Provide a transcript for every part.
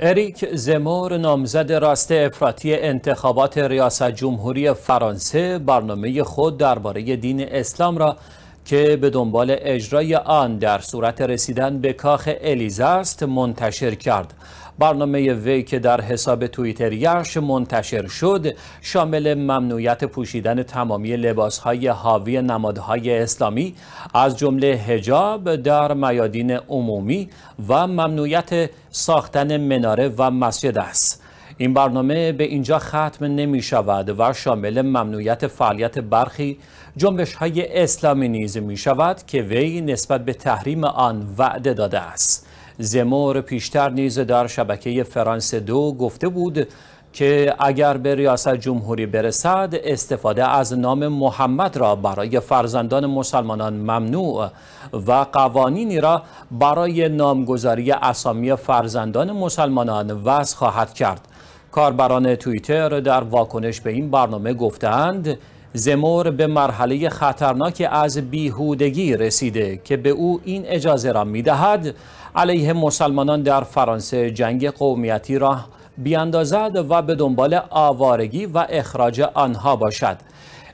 اریک زمور نامزد راست افراطی انتخابات ریاست جمهوری فرانسه برنامه خود درباره دین اسلام را که به دنبال اجرای آن در صورت رسیدن به کاخ الیزه است منتشر کرد برنامه وی که در حساب توییتریش منتشر شد شامل ممنوعیت پوشیدن تمامی لباسهای حاوی نمادهای اسلامی از جمله هجاب در میادین عمومی و ممنوعیت ساختن مناره و مسجد است این برنامه به اینجا ختم نمی شود و شامل ممنوعیت فعالیت برخی جنبش های اسلامی نیز می شود که وی نسبت به تحریم آن وعده داده است. زمور پیشتر نیز در شبکه فرانس دو گفته بود که اگر به ریاست جمهوری برسد استفاده از نام محمد را برای فرزندان مسلمانان ممنوع و قوانینی را برای نامگذاری اسامی فرزندان مسلمانان وضع خواهد کرد کاربران توییتر در واکنش به این برنامه گفتند زمور به مرحله خطرناک از بیهودگی رسیده که به او این اجازه را میدهد علیه مسلمانان در فرانسه جنگ قومیتی را بیاندازد و به دنبال آوارگی و اخراج آنها باشد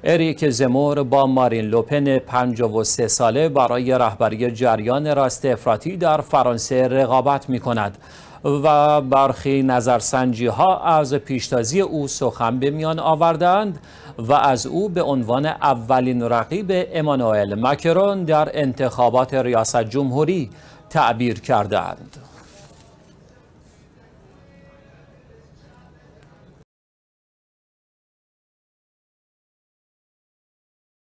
اریک زمور با مارین لوپن 53 ساله برای رهبری جریان راست افراطی در فرانسه رقابت می کند و برخی نظرسنجی ها از پیشتازی او سخن به میان آوردند و از او به عنوان اولین رقیب امانوئل مکرون در انتخابات ریاست جمهوری تعبیر کردند.